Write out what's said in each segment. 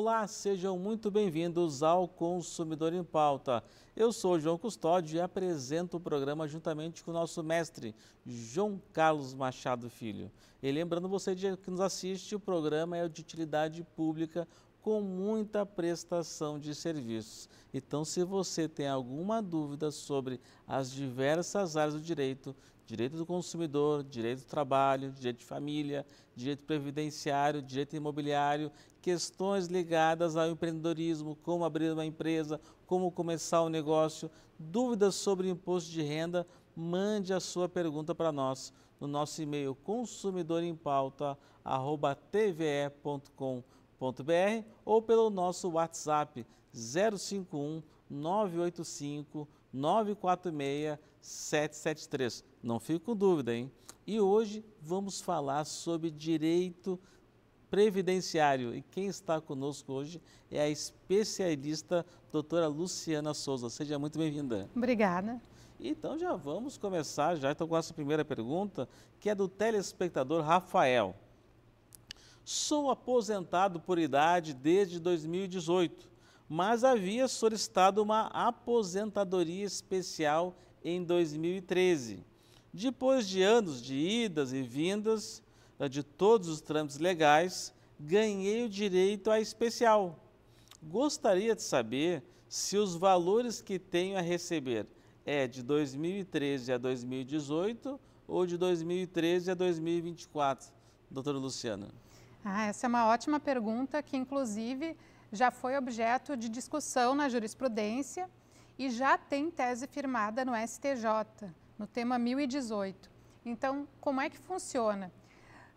Olá, sejam muito bem-vindos ao Consumidor em Pauta. Eu sou João Custódio e apresento o programa juntamente com o nosso mestre, João Carlos Machado Filho. E lembrando você que nos assiste, o programa é de utilidade pública com muita prestação de serviços. Então, se você tem alguma dúvida sobre as diversas áreas do direito, direito do consumidor, direito do trabalho, direito de família, direito previdenciário, direito imobiliário, questões ligadas ao empreendedorismo, como abrir uma empresa, como começar um negócio, dúvidas sobre imposto de renda, mande a sua pergunta para nós no nosso e-mail consumidorempauta@tve.com.br ou pelo nosso WhatsApp 051 985 946 773. Não fique com dúvida, hein? E hoje vamos falar sobre direito previdenciário. E quem está conosco hoje é a especialista doutora Luciana Souza. Seja muito bem-vinda. Obrigada. Então já vamos começar, já estou com essa primeira pergunta, que é do telespectador Rafael. Sou aposentado por idade desde 2018, mas havia solicitado uma aposentadoria especial em 2013. Depois de anos de idas e vindas ah, de todos os trâmites legais, ganhei o direito à especial. Gostaria de saber se os valores que tenho a receber é de 2013 a 2018 ou de 2013 a 2024, doutora Luciana? Ah, essa é uma ótima pergunta que, inclusive, já foi objeto de discussão na jurisprudência e já tem tese firmada no STJ, no tema 1018. Então, como é que funciona?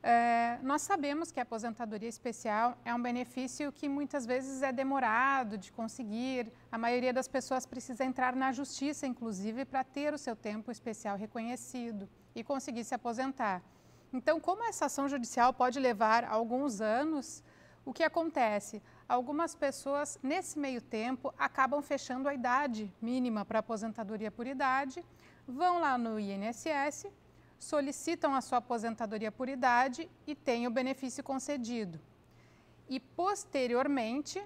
É, nós sabemos que a aposentadoria especial é um benefício que muitas vezes é demorado de conseguir. A maioria das pessoas precisa entrar na justiça, inclusive, para ter o seu tempo especial reconhecido e conseguir se aposentar. Então, como essa ação judicial pode levar alguns anos, o que acontece? algumas pessoas, nesse meio tempo, acabam fechando a idade mínima para aposentadoria por idade, vão lá no INSS, solicitam a sua aposentadoria por idade e têm o benefício concedido. E, posteriormente,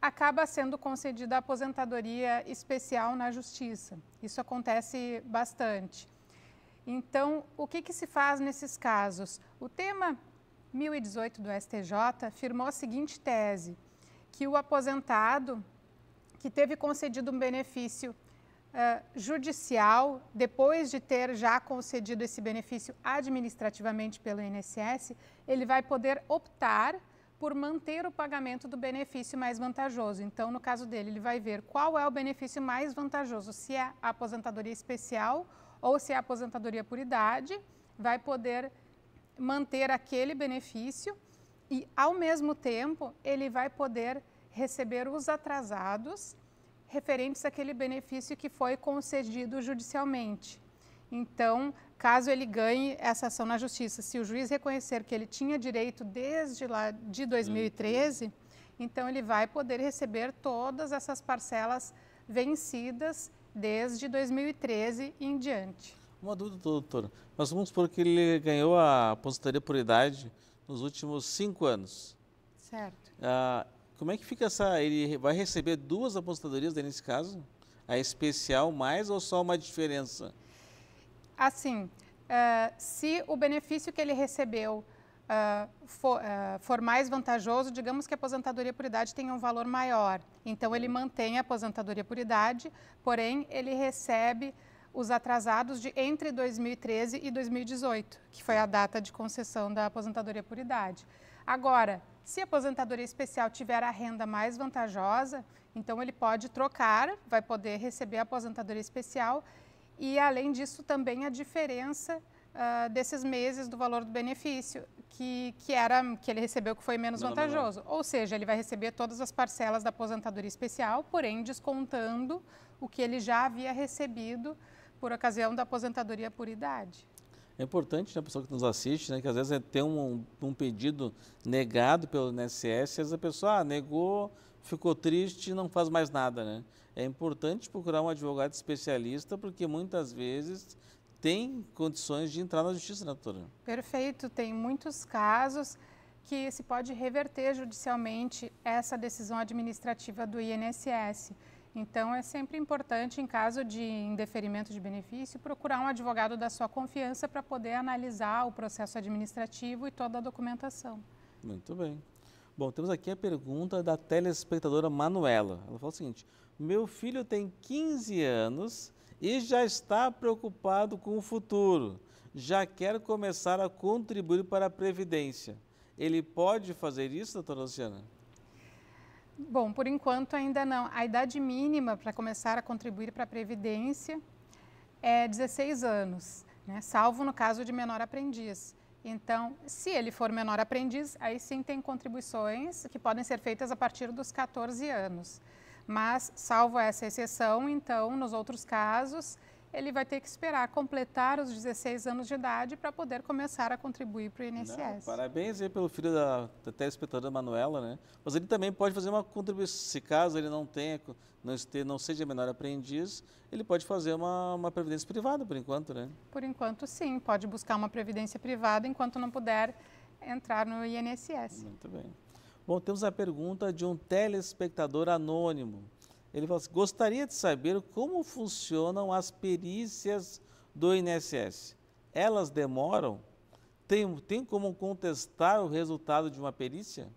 acaba sendo concedida a aposentadoria especial na Justiça. Isso acontece bastante. Então, o que, que se faz nesses casos? O tema 1018 do STJ firmou a seguinte tese: que o aposentado que teve concedido um benefício uh, judicial, depois de ter já concedido esse benefício administrativamente pelo INSS, ele vai poder optar por manter o pagamento do benefício mais vantajoso. Então, no caso dele, ele vai ver qual é o benefício mais vantajoso, se é a aposentadoria especial ou se é a aposentadoria por idade, vai poder manter aquele benefício e, ao mesmo tempo, ele vai poder receber os atrasados referentes àquele benefício que foi concedido judicialmente. Então, caso ele ganhe essa ação na justiça, se o juiz reconhecer que ele tinha direito desde lá de 2013, então ele vai poder receber todas essas parcelas vencidas desde 2013 em diante. Uma dúvida, doutor. Mas vamos supor que ele ganhou a aposentadoria por idade nos últimos cinco anos. Certo. Ah, como é que fica essa. Ele vai receber duas aposentadorias nesse caso? A especial mais ou só uma diferença? Assim, uh, se o benefício que ele recebeu Uh, ah, for, uh, ah, for, mais vantajoso, digamos que a aposentadoria por idade tenha um valor maior. Então, ele mantém a aposentadoria por idade, porém, ele recebe os atrasados de entre 2013 e 2018, que foi a data de concessão da aposentadoria por idade. Agora, se a aposentadoria especial tiver a renda mais vantajosa, então ele pode trocar, vai poder receber a aposentadoria especial e, além disso, também a diferença uh, desses meses do valor do benefício, que, que, era, que ele recebeu que foi menos não, vantajoso. Não, não. Ou seja, ele vai receber todas as parcelas da aposentadoria especial, porém descontando o que ele já havia recebido por ocasião da aposentadoria por idade. É importante, né, a pessoa que nos assiste, né, que às vezes é tem um, um, pedido negado pelo INSS, às vezes a pessoa ah, negou, ficou triste e não faz mais nada, né? É importante procurar um advogado especialista, porque muitas vezes tem condições de entrar na justiça, né, doutora? Perfeito, tem muitos casos que se pode reverter judicialmente essa decisão administrativa do INSS. Então, é sempre importante, em caso de indeferimento de benefício, procurar um advogado da sua confiança para poder analisar o processo administrativo e toda a documentação. Muito bem. Bom, temos aqui a pergunta da telespectadora Manuela. Ela fala o seguinte: Meu filho tem 15 anos e já está preocupado com o futuro. Já quer começar a contribuir para a Previdência. Ele pode fazer isso, doutora Luciana? Bom, por enquanto ainda não. A idade mínima para começar a contribuir para a Previdência é 16 anos, né? salvo no caso de menor aprendiz. Então, se ele for menor aprendiz, aí sim tem contribuições que podem ser feitas a partir dos 14 anos. Mas, salvo essa exceção, então, nos outros casos, ele vai ter que esperar completar os 16 anos de idade para poder começar a contribuir para o INSS. Não, parabéns aí pelo filho da, da telespectadora Manuela, né? Mas ele também pode fazer uma contribuição, se caso ele não tenha, não, este, não seja menor aprendiz, ele pode fazer uma, uma previdência privada por enquanto, né? Por enquanto sim, pode buscar uma previdência privada enquanto não puder entrar no INSS. Muito bem. Bom, temos a pergunta de um telespectador anônimo. Ele falou assim, gostaria de saber como funcionam as perícias do INSS. Elas demoram? Tem, tem como contestar o resultado de uma perícia?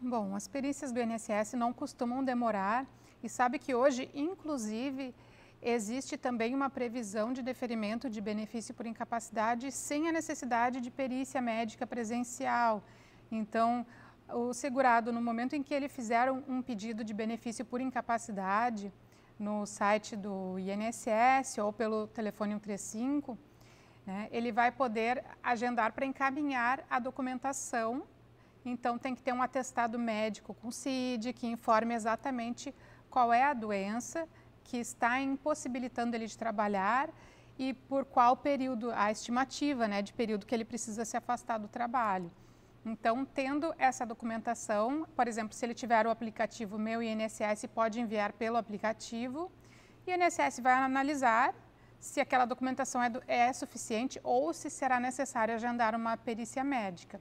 Bom, as perícias do INSS não costumam demorar e sabe que hoje, inclusive, existe também uma previsão de deferimento de benefício por incapacidade sem a necessidade de perícia médica presencial. Então, o segurado, no momento em que ele fizer um pedido de benefício por incapacidade no site do INSS ou pelo telefone 135, né, ele vai poder agendar para encaminhar a documentação. Então, tem que ter um atestado médico com CID que informe exatamente qual é a doença que está impossibilitando ele de trabalhar e por qual período, a estimativa né, de período que ele precisa se afastar do trabalho. Então, tendo essa documentação, por exemplo, se ele tiver o aplicativo Meu INSS, pode enviar pelo aplicativo. E o INSS vai analisar se aquela documentação é, do, é suficiente ou se será necessário agendar uma perícia médica.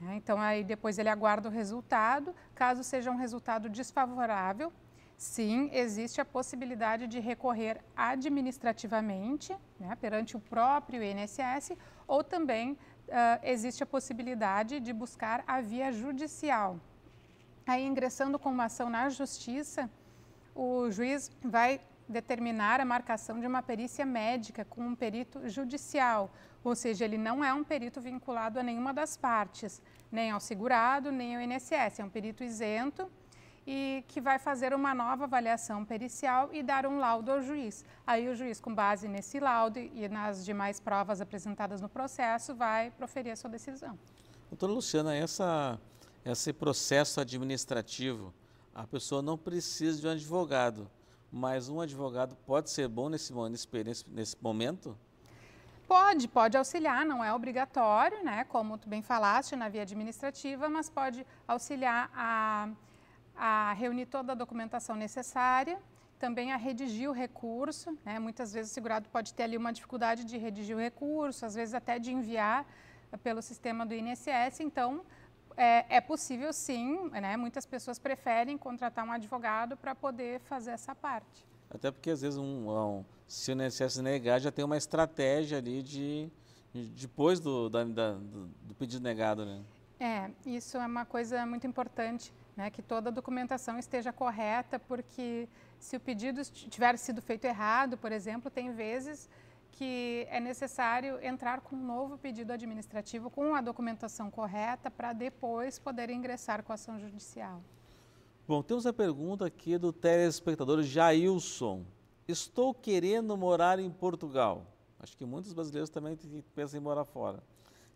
Né? Então, aí depois ele aguarda o resultado. Caso seja um resultado desfavorável, sim, existe a possibilidade de recorrer administrativamente né, perante o próprio INSS ou também ah, existe a possibilidade de buscar a via judicial. Aí, ingressando com uma ação na justiça, o juiz vai determinar a marcação de uma perícia médica com um perito judicial, ou seja, ele não é um perito vinculado a nenhuma das partes, nem ao segurado, nem ao INSS, é um perito isento e que vai fazer uma nova avaliação pericial e dar um laudo ao juiz. Aí o juiz, com base nesse laudo e nas demais provas apresentadas no processo, vai proferir a sua decisão. Doutora Luciana, essa, esse processo administrativo, a pessoa não precisa de um advogado, mas um advogado pode ser bom nesse, nesse, nesse momento? Pode, pode auxiliar, não é obrigatório, né? Como tu bem falaste, na via administrativa, mas pode auxiliar a a reunir toda a documentação necessária, também a redigir o recurso. Né? Muitas vezes o segurado pode ter ali uma dificuldade de redigir o recurso, às vezes até de enviar eh, pelo sistema do INSS. Então, é, é possível sim, né? muitas pessoas preferem contratar um advogado para poder fazer essa parte. Até porque, às vezes, um, um, se o INSS negar, já tem uma estratégia ali de, de depois do, da, da, do, do pedido negado. Né? É, isso é uma coisa muito importante né, que toda a documentação esteja correta, porque se o pedido tiver sido feito errado, por exemplo, tem vezes que é necessário entrar com um novo pedido administrativo com a documentação correta para depois poder ingressar com a ação judicial. Bom, temos a pergunta aqui do telespectador Jailson. Estou querendo morar em Portugal. Acho que muitos brasileiros também pensam em morar fora.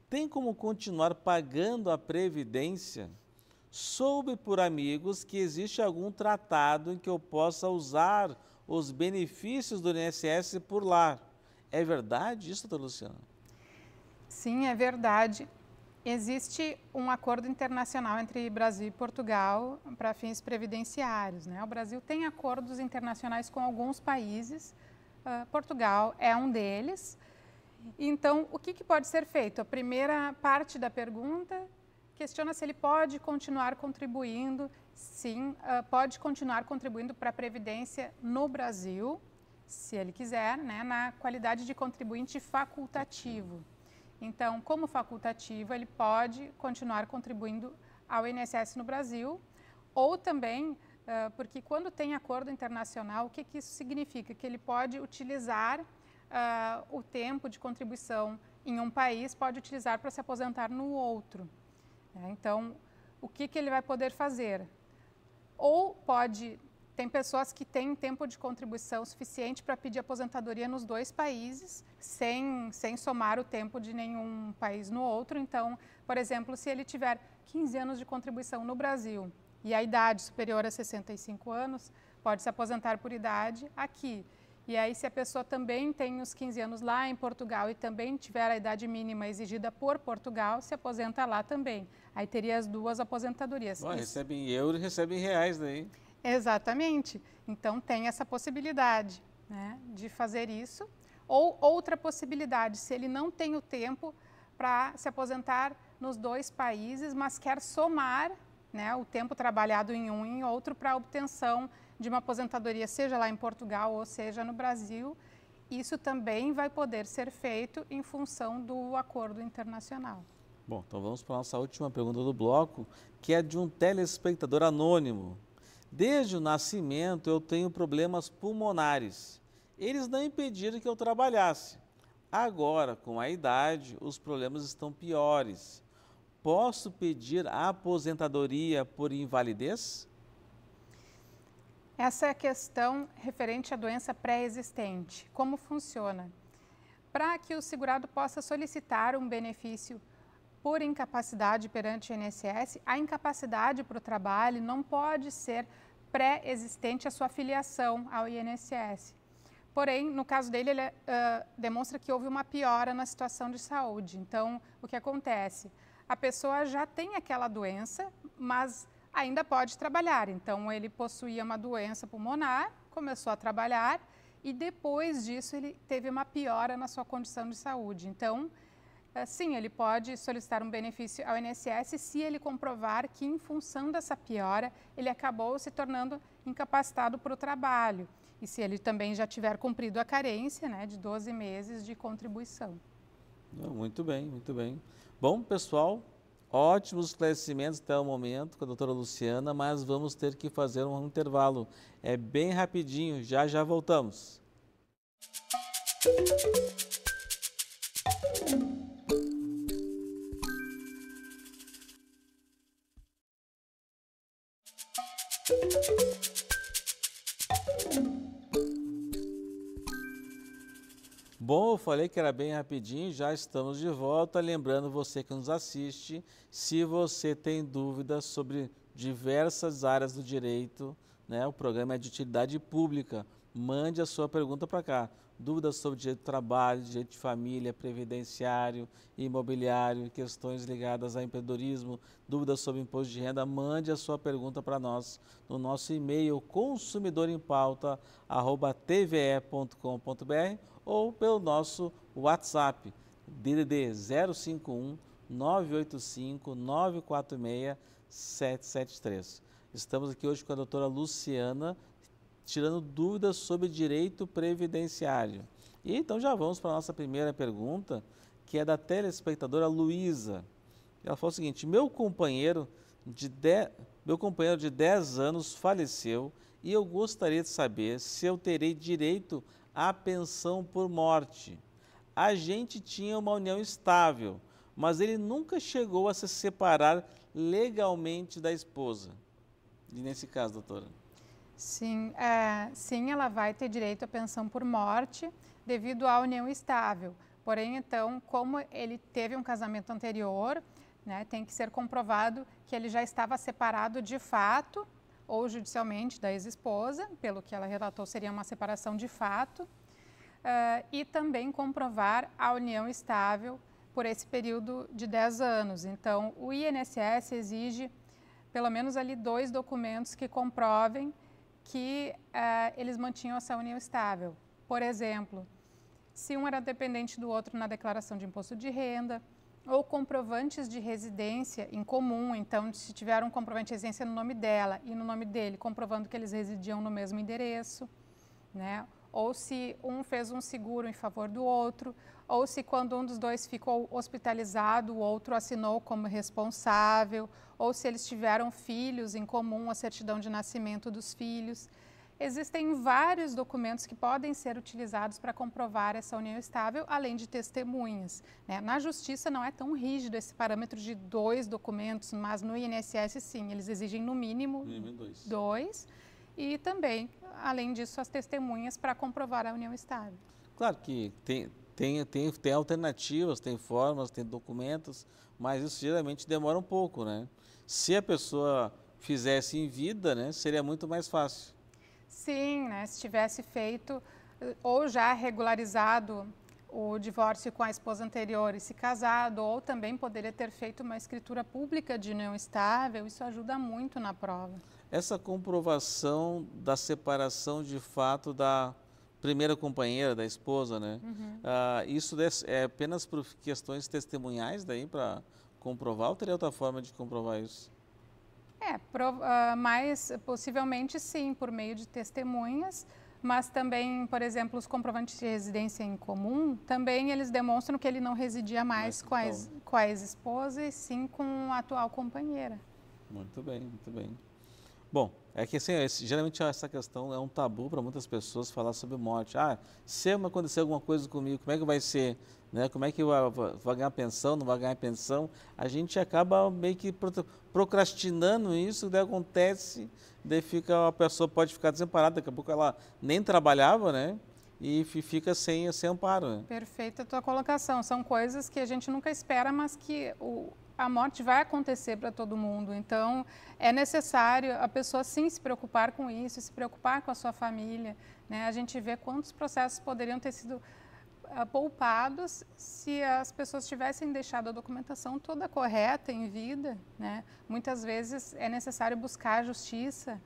Tem como continuar pagando a previdência? Soube por amigos que existe algum tratado em que eu possa usar os benefícios do INSS por lá. É verdade isso, doutora Luciana? Sim, é verdade. Existe um acordo internacional entre Brasil e Portugal para fins previdenciários. Né? O Brasil tem acordos internacionais com alguns países, uh, Portugal é um deles. Então, o que, que pode ser feito? A primeira parte da pergunta questiona se ele pode continuar contribuindo. Sim, ah, pode continuar contribuindo para a Previdência no Brasil, se ele quiser, né, na qualidade de contribuinte facultativo. Então, como facultativo, ele pode continuar contribuindo ao INSS no Brasil, ou também, ah, porque quando tem acordo internacional, o que, que isso significa? Que ele pode utilizar ah, o tempo de contribuição em um país, pode utilizar para se aposentar no outro. Né? Então, o que, que ele vai poder fazer? Ou pode. Tem pessoas que têm tempo de contribuição suficiente para pedir aposentadoria nos dois países, sem, sem somar o tempo de nenhum país no outro. Então, por exemplo, se ele tiver 15 anos de contribuição no Brasil e a idade superior a 65 anos, pode se aposentar por idade aqui. E aí, se a pessoa também tem os 15 anos lá em Portugal e também tiver a idade mínima exigida por Portugal, se aposenta lá também. Aí teria as duas aposentadorias. Bom, recebe em euro e recebe em reais daí. Exatamente. Então, tem essa possibilidade né, de fazer isso. Ou outra possibilidade, se ele não tem o tempo para se aposentar nos dois países, mas quer somar né, o tempo trabalhado em um e em outro para a obtenção de uma aposentadoria, seja lá em Portugal ou seja no Brasil. Isso também vai poder ser feito em função do acordo internacional. Bom, então vamos para a nossa última pergunta do bloco, que é de um telespectador anônimo. Desde o nascimento eu tenho problemas pulmonares. Eles não impediram que eu trabalhasse. Agora, com a idade, os problemas estão piores posso pedir a aposentadoria por invalidez? Essa é a questão referente à doença pré-existente. Como funciona? Para que o segurado possa solicitar um benefício por incapacidade perante o INSS, a incapacidade para o trabalho não pode ser pré-existente à sua filiação ao INSS. Porém, no caso dele, ele uh, demonstra que houve uma piora na situação de saúde. Então, o que acontece? a pessoa já tem aquela doença, mas ainda pode trabalhar. Então, ele possuía uma doença pulmonar, começou a trabalhar e depois disso ele teve uma piora na sua condição de saúde. Então, eh, sim, ele pode solicitar um benefício ao INSS se ele comprovar que, em função dessa piora, ele acabou se tornando incapacitado para o trabalho e se ele também já tiver cumprido a carência né, de 12 meses de contribuição. Muito bem, muito bem. Bom, pessoal, ótimos esclarecimentos até o momento com a doutora Luciana, mas vamos ter que fazer um intervalo. É bem rapidinho, já já voltamos. falei que era bem rapidinho, já estamos de volta. Lembrando você que nos assiste, se você tem dúvidas sobre diversas áreas do direito, né, o programa é de utilidade pública. Mande a sua pergunta para cá. Dúvidas sobre direito de trabalho, direito de família, previdenciário, imobiliário, questões ligadas a empreendedorismo, dúvidas sobre imposto de renda, mande a sua pergunta para nós no nosso e-mail consumidorempauta.tve.com.br ou pelo nosso WhatsApp, DDD 051 985 946 773. Estamos aqui hoje com a doutora Luciana, tirando dúvidas sobre direito previdenciário. E então já vamos para a nossa primeira pergunta, que é da telespectadora Luísa. Ela falou o seguinte: meu companheiro de 10, meu companheiro de 10 anos faleceu e eu gostaria de saber se eu terei direito a pensão por morte. A gente tinha uma união estável, mas ele nunca chegou a se separar legalmente da esposa. E nesse caso, doutora? Sim, é, sim, ela vai ter direito à pensão por morte devido à união estável. Porém, então, como ele teve um casamento anterior, né, tem que ser comprovado que ele já estava separado de fato ou judicialmente da ex-esposa, pelo que ela relatou seria uma separação de fato, uh, e também comprovar a união estável por esse período de 10 anos. Então, o INSS exige pelo menos ali dois documentos que comprovem que uh, eles mantinham essa união estável. Por exemplo, se um era dependente do outro na declaração de imposto de renda, ou comprovantes de residência em comum. Então, se tiver um comprovante de residência no nome dela e no nome dele, comprovando que eles residiam no mesmo endereço, né? Ou se um fez um seguro em favor do outro, ou se quando um dos dois ficou hospitalizado, o outro assinou como responsável, ou se eles tiveram filhos em comum, a certidão de nascimento dos filhos existem vários documentos que podem ser utilizados para comprovar essa união estável, além de testemunhas. Né? Na justiça não é tão rígido esse parâmetro de dois documentos, mas no INSS sim, eles exigem no mínimo, mínimo dois. dois. E também, além disso, as testemunhas para comprovar a união estável. Claro que tem, tem, tem, tem alternativas, tem formas, tem documentos, mas isso geralmente demora um pouco, né? Se a pessoa fizesse em vida, né, seria muito mais fácil. Sim, né? se tivesse feito eh, ou já regularizado o divórcio com a esposa anterior e se casado, ou também poderia ter feito uma escritura pública de união estável, isso ajuda muito na prova. Essa comprovação da separação de fato da primeira companheira, da esposa, né? Uhum. Ah, isso é apenas por questões testemunhais daí para comprovar ou teria outra forma de comprovar isso? É, pro, uh, ah, mais possivelmente sim, por meio de testemunhas, mas também, por exemplo, os comprovantes de residência em comum, também eles demonstram que ele não residia mais com a, ex, com a ex-esposa e sim com a atual companheira. Muito bem, muito bem. Bom, é que assim, geralmente essa questão é um tabu para muitas pessoas falar sobre morte. Ah, se acontecer alguma coisa comigo, como é que vai ser? Né? Como é que vai ganhar pensão, não vai ganhar pensão? A gente acaba meio que procrastinando isso, daí acontece, daí fica, a pessoa pode ficar desamparada, daqui a pouco ela nem trabalhava, né? E fica sem, sem amparo. Né? Perfeita a tua colocação. São coisas que a gente nunca espera, mas que o, a morte vai acontecer para todo mundo. Então, é necessário a pessoa sim se preocupar com isso, se preocupar com a sua família. Né? A gente vê quantos processos poderiam ter sido ah, poupados se as pessoas tivessem deixado a documentação toda correta em vida. Né? Muitas vezes é necessário buscar justiça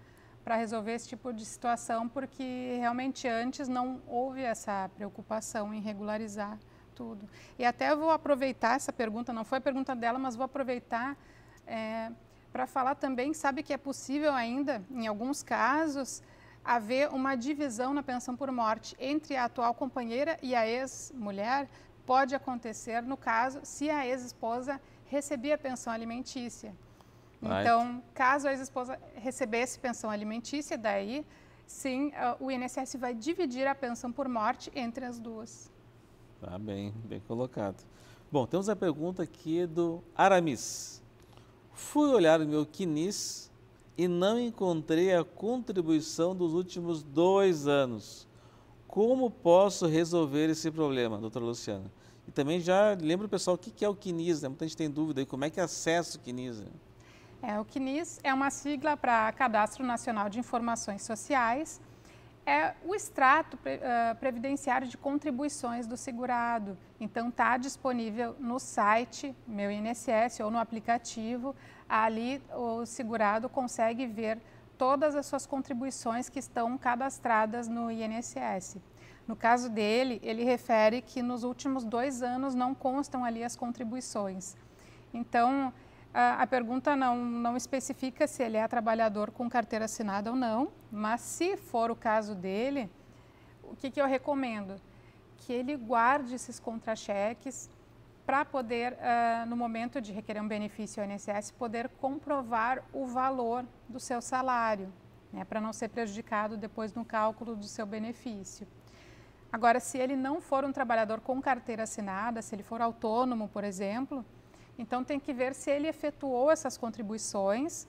para resolver esse tipo de situação, porque realmente antes não houve essa preocupação em regularizar tudo. E até vou aproveitar essa pergunta, não foi a pergunta dela, mas vou aproveitar é, para falar também, sabe que é possível ainda, em alguns casos, haver uma divisão na pensão por morte entre a atual companheira e a ex-mulher pode acontecer no caso se a ex-esposa receber a pensão alimentícia. Então, caso a ex-esposa recebesse pensão alimentícia, daí sim o INSS vai dividir a pensão por morte entre as duas. Tá bem, bem colocado. Bom, temos a pergunta aqui do Aramis. Fui olhar o meu Quinis e não encontrei a contribuição dos últimos dois anos. Como posso resolver esse problema, doutora Luciana? E também já lembra o pessoal o que é o Quinis, né? Muita gente tem dúvida e como é que é acessa o Quinis. Né? É, o CNIS é uma sigla para Cadastro Nacional de Informações Sociais é o extrato previdenciário de contribuições do segurado. Então, está disponível no site Meu INSS ou no aplicativo. Ali, o segurado consegue ver todas as suas contribuições que estão cadastradas no INSS. No caso dele, ele refere que nos últimos dois anos não constam ali as contribuições. Então, ah, a pergunta não, não especifica se ele é trabalhador com carteira assinada ou não, mas se for o caso dele, o que, que eu recomendo? Que ele guarde esses contra-cheques para poder, uh, no momento de requerer um benefício ao INSS, poder comprovar o valor do seu salário, né, para não ser prejudicado depois no cálculo do seu benefício. Agora, se ele não for um trabalhador com carteira assinada, se ele for autônomo, por exemplo, então tem que ver se ele efetuou essas contribuições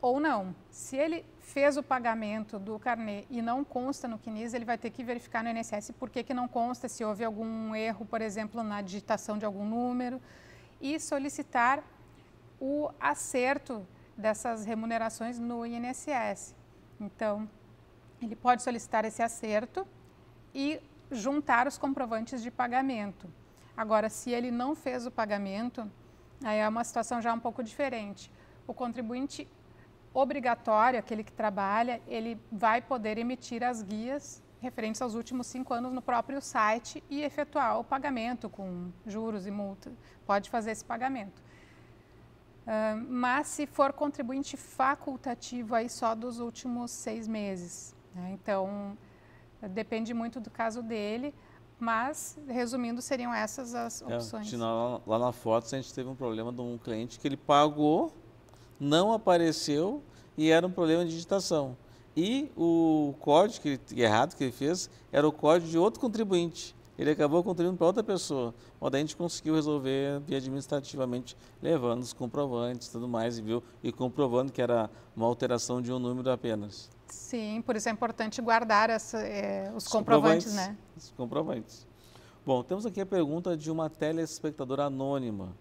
ou não. Se ele fez o pagamento do carnê e não consta no CNIS, ele vai ter que verificar no INSS por que, que não consta, se houve algum erro, por exemplo, na digitação de algum número, e solicitar o acerto dessas remunerações no INSS. Então, ele pode solicitar esse acerto e juntar os comprovantes de pagamento. Agora, se ele não fez o pagamento, aí é uma situação já um pouco diferente. O contribuinte obrigatório, aquele que trabalha, ele vai poder emitir as guias referentes aos últimos cinco anos no próprio site e efetuar o pagamento com juros e multa. Pode fazer esse pagamento. Uh, mas se for contribuinte facultativo, aí só dos últimos seis meses. Né? Então, depende muito do caso dele. Mas, resumindo, seriam essas as é, opções. É, lá, lá na foto a gente teve um problema de um cliente que ele pagou, não apareceu e era um problema de digitação. E o código que ele, errado que ele fez era o código de outro contribuinte. Ele acabou contribuindo para outra pessoa. Mas daí a gente conseguiu resolver via administrativamente, levando os comprovantes e tudo mais, e viu? E comprovando que era uma alteração de um número apenas. Sim, por isso é importante guardar essa, é, os, os comprovantes, comprovantes, né? Os comprovantes. Bom, temos aqui a pergunta de uma telespectadora anônima.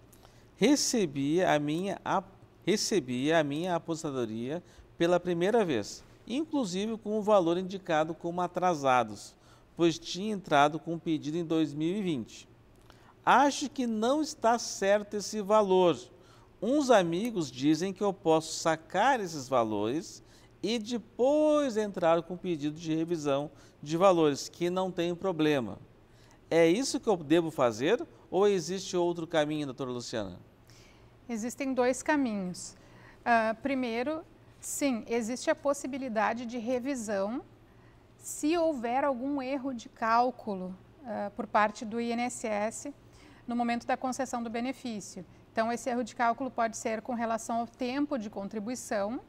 Recebi a minha, a, recebi a minha aposentadoria pela primeira vez, inclusive com o valor indicado como atrasados, pois tinha entrado com o pedido em 2020. Acho que não está certo esse valor. Uns amigos dizem que eu posso sacar esses valores e depois entrar com pedido de revisão de valores, que não tem problema. É isso que eu devo fazer ou existe outro caminho, doutora Luciana? Existem dois caminhos. Uh, primeiro, sim, existe a possibilidade de revisão se houver algum erro de cálculo uh, por parte do INSS no momento da concessão do benefício. Então, esse erro de cálculo pode ser com relação ao tempo de contribuição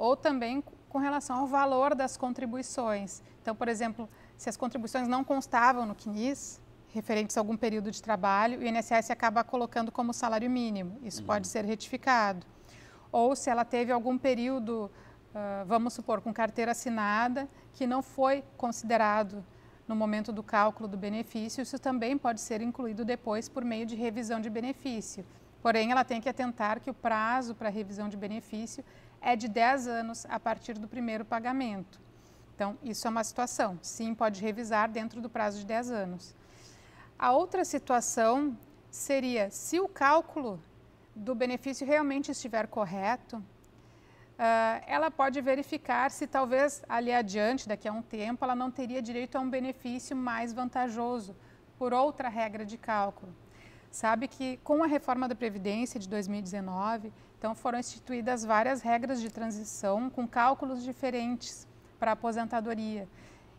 ou também com relação ao valor das contribuições. Então, por exemplo, se as contribuições não constavam no CNIS, referentes a algum período de trabalho, o INSS acaba colocando como salário mínimo. Isso uhum. pode ser retificado. Ou se ela teve algum período, uh, vamos supor, com carteira assinada, que não foi considerado no momento do cálculo do benefício, isso também pode ser incluído depois por meio de revisão de benefício. Porém, ela tem que atentar que o prazo para revisão de benefício é de 10 anos a partir do primeiro pagamento. Então, isso é uma situação. Sim, pode revisar dentro do prazo de 10 anos. A outra situação seria se o cálculo do benefício realmente estiver correto, uh, ela pode verificar se talvez ali adiante, daqui a um tempo, ela não teria direito a um benefício mais vantajoso por outra regra de cálculo. Sabe que com a reforma da Previdência de 2019, então foram instituídas várias regras de transição com cálculos diferentes para a aposentadoria.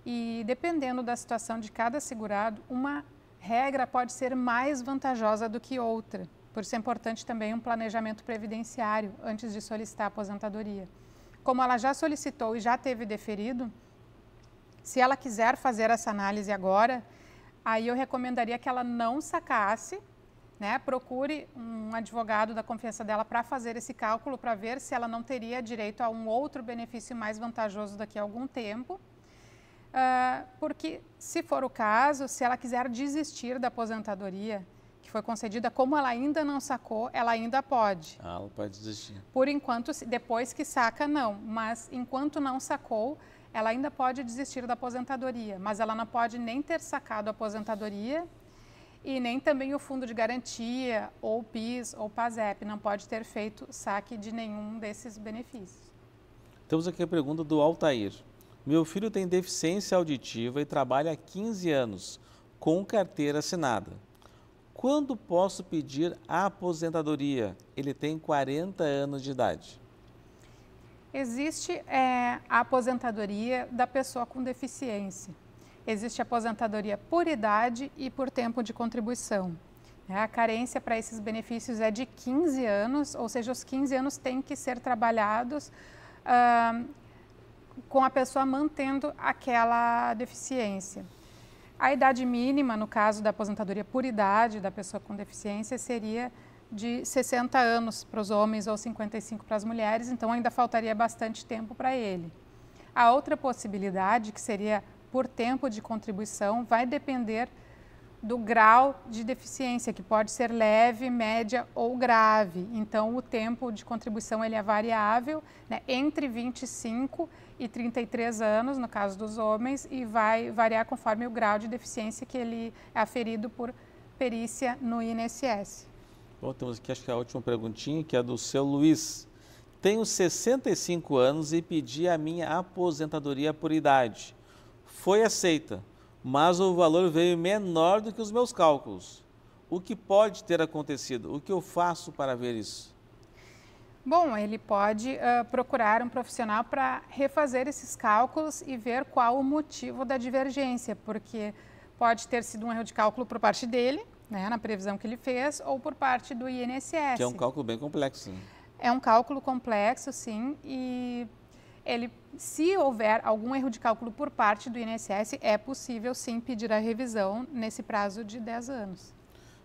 E dependendo da situação de cada segurado, uma regra pode ser mais vantajosa do que outra. Por isso é importante também um planejamento previdenciário antes de solicitar a aposentadoria. Como ela já solicitou e já teve deferido, se ela quiser fazer essa análise agora, aí eu recomendaria que ela não sacasse né, procure um advogado da confiança dela para fazer esse cálculo, para ver se ela não teria direito a um outro benefício mais vantajoso daqui a algum tempo. Uh, porque, se for o caso, se ela quiser desistir da aposentadoria que foi concedida, como ela ainda não sacou, ela ainda pode. Ah, ela pode desistir. Por enquanto, depois que saca, não. Mas enquanto não sacou, ela ainda pode desistir da aposentadoria. Mas ela não pode nem ter sacado a aposentadoria e nem também o fundo de garantia, ou PIS, ou PASEP, não pode ter feito saque de nenhum desses benefícios. Temos aqui a pergunta do Altair. Meu filho tem deficiência auditiva e trabalha há 15 anos, com carteira assinada. Quando posso pedir a aposentadoria? Ele tem 40 anos de idade. Existe é, a aposentadoria da pessoa com deficiência existe aposentadoria por idade e por tempo de contribuição. É, a carência para esses benefícios é de 15 anos, ou seja, os 15 anos têm que ser trabalhados com a pessoa mantendo aquela deficiência. A idade mínima, no caso da aposentadoria por idade da pessoa com deficiência, seria de 60 anos para os homens ou 55 para as mulheres, então ainda faltaria bastante tempo para ele. A outra possibilidade, que seria por tempo de contribuição vai depender do grau de deficiência, que pode ser leve, média ou grave. Então, o tempo de contribuição ele é variável né, entre 25 e 33 anos, no caso dos homens, e vai variar conforme o grau de deficiência que ele é aferido por perícia no INSS. Bom, temos aqui acho que a última perguntinha, que é do seu Luiz. Tenho 65 anos e pedi a minha aposentadoria por idade foi aceita, mas o valor veio menor do que os meus cálculos. O que pode ter acontecido? O que eu faço para ver isso? Bom, ele pode uh, procurar um profissional para refazer esses cálculos e ver qual o motivo da divergência, porque pode ter sido um erro de cálculo por parte dele, né, na previsão que ele fez, ou por parte do INSS. Que é um cálculo bem complexo. Né? É um cálculo complexo, sim, e ele, se houver algum erro de cálculo por parte do INSS, é possível sim pedir a revisão nesse prazo de 10 anos.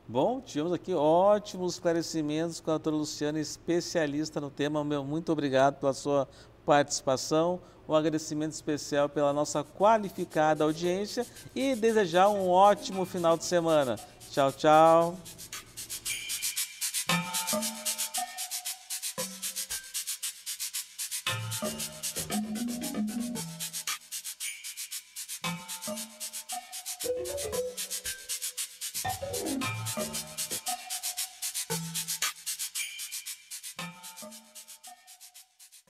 Bom, tivemos aqui ótimos esclarecimentos com a doutora Luciana, especialista no tema. Meu, muito obrigado pela sua participação. Um agradecimento especial pela nossa qualificada audiência e desejar um ótimo final de semana. Tchau, tchau.